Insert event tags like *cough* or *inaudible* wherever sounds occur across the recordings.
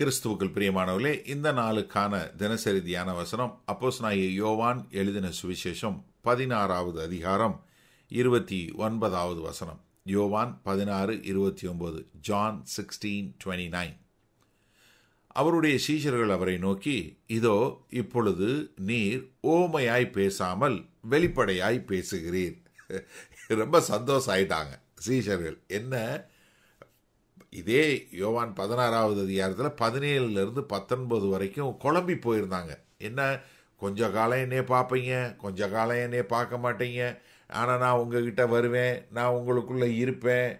கிறிஸ்துவுக்குள் பிரியமானவர்களே இந்த நாளுக்கான தினசரி தியான வசனம் அப்போஸ் நாய யோவான் எழுதின சுவிசேஷம் பதினாறாவது அதிகாரம் இருபத்தி ஒன்பதாவது வசனம் யோவான் பதினாறு இருபத்தி ஒன்பது ஜான் சிக்ஸ்டீன் டுவெண்ட்டி நைன் அவருடைய சீஷர்கள் அவரை நோக்கி இதோ இப்பொழுது நீர் ஓமையாய் பேசாமல் வெளிப்படையாய் பேசுகிறீர் *laughs* ரொம்ப சந்தோஷம் ஆயிட்டாங்க சீஷர்கள் என்ன இதே யோவான் பதினாறாவது அதிகாரத்தில் பதினேழுலேருந்து பத்தொன்பது வரைக்கும் குழம்பி போயிருந்தாங்க என்ன கொஞ்ச காலம் என்னே பார்ப்பீங்க கொஞ்ச காலம் என்னே பார்க்க மாட்டீங்க ஆனால் நான் உங்ககிட்ட வருவேன் நான் உங்களுக்குள்ளே இருப்பேன்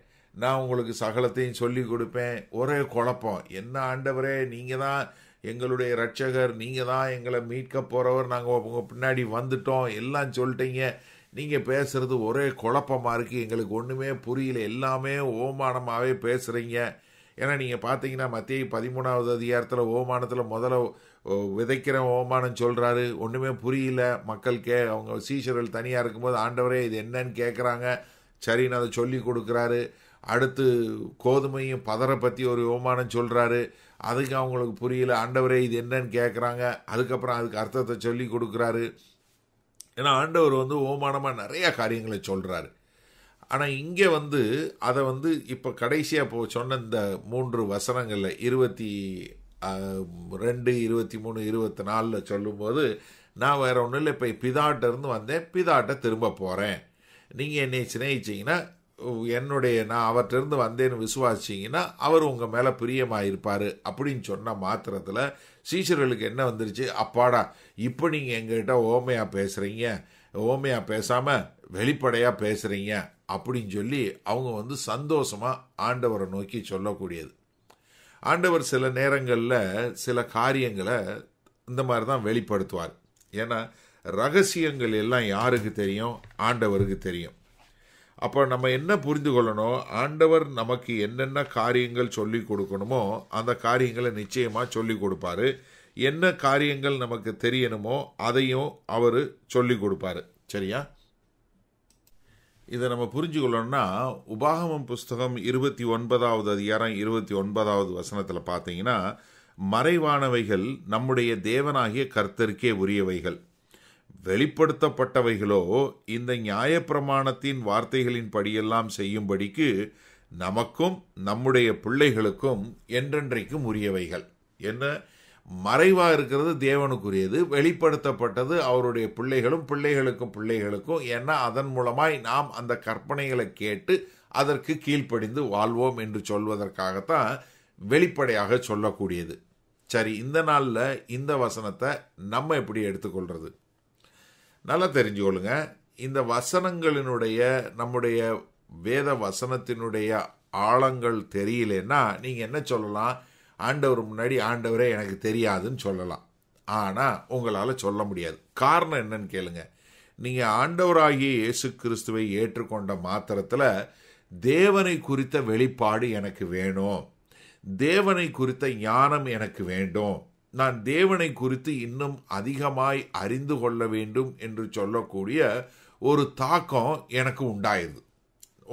நான் உங்களுக்கு சகலத்தையும் சொல்லி கொடுப்பேன் ஒரே குழப்பம் என்ன ஆண்டவரே நீங்கள் தான் எங்களுடைய ரட்சகர் நீங்கள் தான் எங்களை மீட்க போகிறவர் நாங்கள் உங்கள் பின்னாடி வந்துட்டோம் எல்லாம் சொல்லிட்டீங்க நீங்கள் பேசுகிறது ஒரே குழப்பமாக இருக்குது எங்களுக்கு ஒன்றுமே புரியல எல்லாமே ஓமானமாகவே பேசுகிறீங்க ஏன்னா நீங்கள் பார்த்தீங்கன்னா மத்திய பதிமூணாவது அதிகாரத்தில் ஓமானத்தில் முதல்ல விதைக்கிற ஓமானம் சொல்கிறாரு ஒன்றுமே புரியல மக்கள் கே அவங்க சீஷர்கள் தனியாக இருக்கும்போது ஆண்டவரே இது என்னன்னு கேட்குறாங்க சரின்னு அதை சொல்லி கொடுக்குறாரு அடுத்து கோதுமையும் பதரை பற்றி ஒரு ஓமானம் சொல்கிறாரு அதுக்கு அவங்களுக்கு புரியல ஆண்டவரே இது என்னன்னு கேட்குறாங்க அதுக்கப்புறம் அதுக்கு அர்த்தத்தை சொல்லி கொடுக்குறாரு ஏன்னா ஆண்டவர் வந்து ஓமானமாக நிறைய காரியங்களை சொல்கிறாரு ஆனால் இங்கே வந்து அதை வந்து இப்போ கடைசியாக இப்போ சொன்ன இந்த மூன்று வசனங்களில் இருபத்தி ரெண்டு இருபத்தி மூணு இருபத்தி நாலில் சொல்லும்போது நான் வேறு ஒன்றும் இல்லை இப்போ பிதாட்டிருந்து வந்தேன் பிதாட்டை திரும்ப போகிறேன் நீங்கள் என்னை சிநேகிச்சிங்கன்னா என்னுடைய நான் அவர்கிட்டருந்து வந்தேன்னு விசுவாசிச்சிங்கன்னா அவர் உங்கள் மேலே பிரியமாக இருப்பார் அப்படின்னு சொன்ன மாத்திரத்தில் சீஷர்களுக்கு என்ன வந்துருச்சு அப்பாடா இப்போ நீங்கள் எங்ககிட்ட ஓமையாக பேசுகிறீங்க ஓமையாக பேசாமல் வெளிப்படையாக பேசுகிறீங்க அப்படின்னு சொல்லி அவங்க வந்து சந்தோஷமாக ஆண்டவரை நோக்கி சொல்லக்கூடியது ஆண்டவர் சில நேரங்களில் சில காரியங்களை இந்த மாதிரி தான் வெளிப்படுத்துவார் ஏன்னா ரகசியங்கள் எல்லாம் யாருக்கு தெரியும் ஆண்டவருக்கு தெரியும் அப்போ நம்ம என்ன புரிந்து கொள்ளணும் ஆண்டவர் நமக்கு என்னென்ன காரியங்கள் சொல்லி கொடுக்கணுமோ அந்த காரியங்களை நிச்சயமாக சொல்லி கொடுப்பாரு என்ன காரியங்கள் நமக்கு தெரியணுமோ அதையும் அவர் சொல்லி கொடுப்பாரு சரியா இதை நம்ம கொள்ளணும்னா உபாகமம் புஸ்தகம் இருபத்தி ஒன்பதாவது அதிகாரம் இருபத்தி ஒன்பதாவது வசனத்தில் பார்த்தீங்கன்னா மறைவானவைகள் நம்முடைய தேவனாகிய கர்த்தருக்கே உரியவைகள் வெளிப்படுத்தப்பட்டவைகளோ இந்த நியாயப்பிரமாணத்தின் வார்த்தைகளின் படியெல்லாம் செய்யும்படிக்கு நமக்கும் நம்முடைய பிள்ளைகளுக்கும் என்றென்றைக்கும் உரியவைகள் என்ன மறைவாக இருக்கிறது தேவனுக்குரியது வெளிப்படுத்தப்பட்டது அவருடைய பிள்ளைகளும் பிள்ளைகளுக்கும் பிள்ளைகளுக்கும் ஏன்னா அதன் மூலமாய் நாம் அந்த கற்பனைகளை கேட்டு அதற்கு கீழ்ப்படிந்து வாழ்வோம் என்று சொல்வதற்காகத்தான் வெளிப்படையாக சொல்லக்கூடியது சரி இந்த நாளில் இந்த வசனத்தை நம்ம எப்படி எடுத்துக்கொள்கிறது நல்லா தெரிஞ்சுக்கொள்ளுங்க இந்த வசனங்களினுடைய நம்முடைய வேத வசனத்தினுடைய ஆழங்கள் தெரியலன்னா நீங்கள் என்ன சொல்லலாம் ஆண்டவர் முன்னாடி ஆண்டவரே எனக்கு தெரியாதுன்னு சொல்லலாம் ஆனால் உங்களால் சொல்ல முடியாது காரணம் என்னன்னு கேளுங்க நீங்கள் ஆண்டவராகிய இயேசு கிறிஸ்துவை ஏற்றுக்கொண்ட மாத்திரத்தில் தேவனை குறித்த வெளிப்பாடு எனக்கு வேணும் தேவனை குறித்த ஞானம் எனக்கு வேண்டும் நான் தேவனை குறித்து இன்னும் அதிகமாய் அறிந்து கொள்ள வேண்டும் என்று சொல்லக்கூடிய ஒரு தாக்கம் எனக்கு உண்டாயுது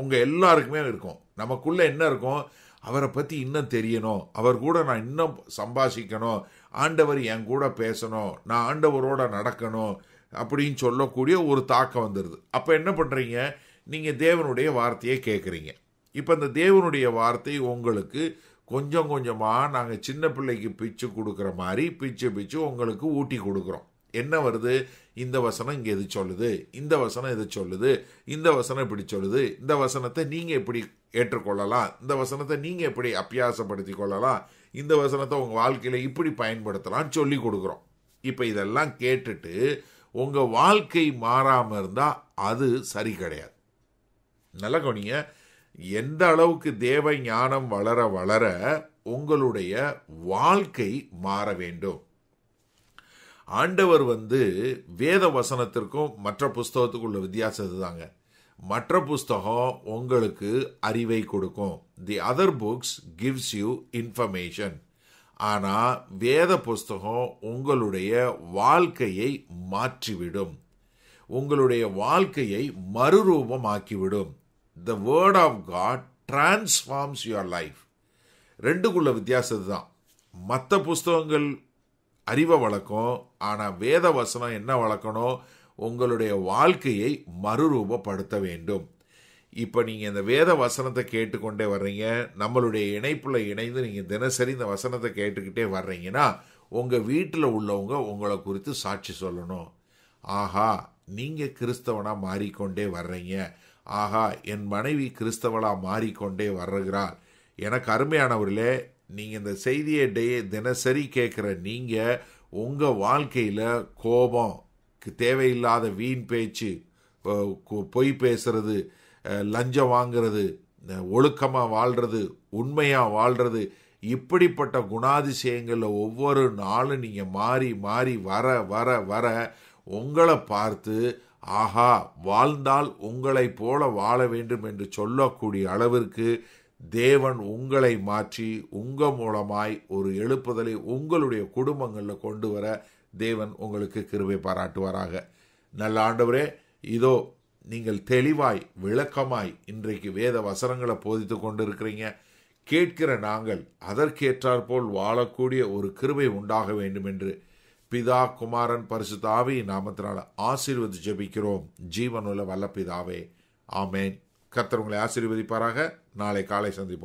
உங்கள் எல்லாருக்குமே இருக்கும் நமக்குள்ளே என்ன இருக்கும் அவரை பற்றி இன்னும் தெரியணும் அவர் கூட நான் இன்னும் சம்பாஷிக்கணும் ஆண்டவர் என் கூட பேசணும் நான் ஆண்டவரோட நடக்கணும் அப்படின்னு சொல்லக்கூடிய ஒரு தாக்கம் வந்துடுது அப்போ என்ன பண்ணுறீங்க நீங்கள் தேவனுடைய வார்த்தையை கேட்குறீங்க இப்போ அந்த தேவனுடைய வார்த்தை உங்களுக்கு கொஞ்சம் கொஞ்சமாக நாங்கள் சின்ன பிள்ளைக்கு பிச்சு கொடுக்குற மாதிரி பிச்சு பிச்சு உங்களுக்கு ஊட்டி கொடுக்குறோம் என்ன வருது இந்த வசனம் இங்கே எது சொல்லுது இந்த வசனம் எது சொல்லுது இந்த வசனம் இப்படி சொல்லுது இந்த வசனத்தை நீங்கள் எப்படி ஏற்றுக்கொள்ளலாம் இந்த வசனத்தை நீங்கள் எப்படி அப்பியாசப்படுத்தி கொள்ளலாம் இந்த வசனத்தை உங்கள் வாழ்க்கையில் இப்படி பயன்படுத்தலாம்னு சொல்லி கொடுக்குறோம் இப்போ இதெல்லாம் கேட்டுட்டு உங்கள் வாழ்க்கை மாறாமல் இருந்தால் அது சரி கிடையாது நல்ல கவனிங்க எந்த அளவுக்கு தேவ ஞானம் வளர வளர உங்களுடைய வாழ்க்கை மாற வேண்டும் ஆண்டவர் வந்து வேத வசனத்திற்கும் மற்ற புஸ்தகத்துக்கும் உள்ள வித்தியாசம் இதுதாங்க மற்ற புஸ்தகம் உங்களுக்கு அறிவை கொடுக்கும் the other books gives you information ஆனால் வேத புஸ்தகம் உங்களுடைய வாழ்க்கையை மாற்றிவிடும் உங்களுடைய வாழ்க்கையை மறுரூபமாக்கிவிடும் the word of God transforms your life ரெண்டுக்குள்ள வித்தியாசம் தான் மற்ற புஸ்தகங்கள் அறிவை வளர்க்கும் ஆனால் வேத வசனம் என்ன வளர்க்கணும் உங்களுடைய வாழ்க்கையை மறுரூபப்படுத்த வேண்டும் இப்போ நீங்கள் இந்த வேத வசனத்தை கேட்டுக்கொண்டே வர்றீங்க நம்மளுடைய இணைப்பில் இணைந்து நீங்கள் தினசரி இந்த வசனத்தை கேட்டுக்கிட்டே வர்றீங்கன்னா உங்கள் வீட்டில் உள்ளவங்க உங்களை குறித்து சாட்சி சொல்லணும் ஆஹா நீங்கள் கிறிஸ்தவனாக மாறிக்கொண்டே வர்றீங்க ஆகா என் மனைவி கிறிஸ்தவளாக மாறிக்கொண்டே வருகிறாள் எனக்கு அருமையானவர்களே நீங்கள் இந்த செய்தியை டே தினசரி கேட்குற நீங்கள் உங்கள் வாழ்க்கையில் கோபம் தேவையில்லாத வீண் பேச்சு பொய் பேசுறது லஞ்சம் வாங்கிறது ஒழுக்கமாக வாழ்கிறது உண்மையாக வாழ்கிறது இப்படிப்பட்ட குணாதிசயங்களில் ஒவ்வொரு நாளும் நீங்கள் மாறி மாறி வர வர வர உங்களை பார்த்து ஆஹா வாழ்ந்தால் உங்களைப் போல வாழ வேண்டும் என்று சொல்லக்கூடிய அளவிற்கு தேவன் உங்களை மாற்றி உங்கள் மூலமாய் ஒரு எழுப்புதலை உங்களுடைய குடும்பங்களில் கொண்டு வர தேவன் உங்களுக்கு கிருபை பாராட்டுவாராக நல்ல ஆண்டவரே இதோ நீங்கள் தெளிவாய் விளக்கமாய் இன்றைக்கு வேத வசனங்களை போதித்து கொண்டிருக்கிறீங்க இருக்கிறீங்க கேட்கிற நாங்கள் அதற்கேற்றாற்போல் வாழக்கூடிய ஒரு கிருபை உண்டாக வேண்டும் என்று பிதா குமாரன் பரிசுத்த ஆவியின் நாமத்தினால் ஆசீர்வதி ஜெபிக்கிறோம் ஜீவனுள்ள வல்ல பிதாவே ஆமேன் கத்தர் உங்களை ஆசீர்வதிப்பாராக நாளை காலை சந்திப்போம்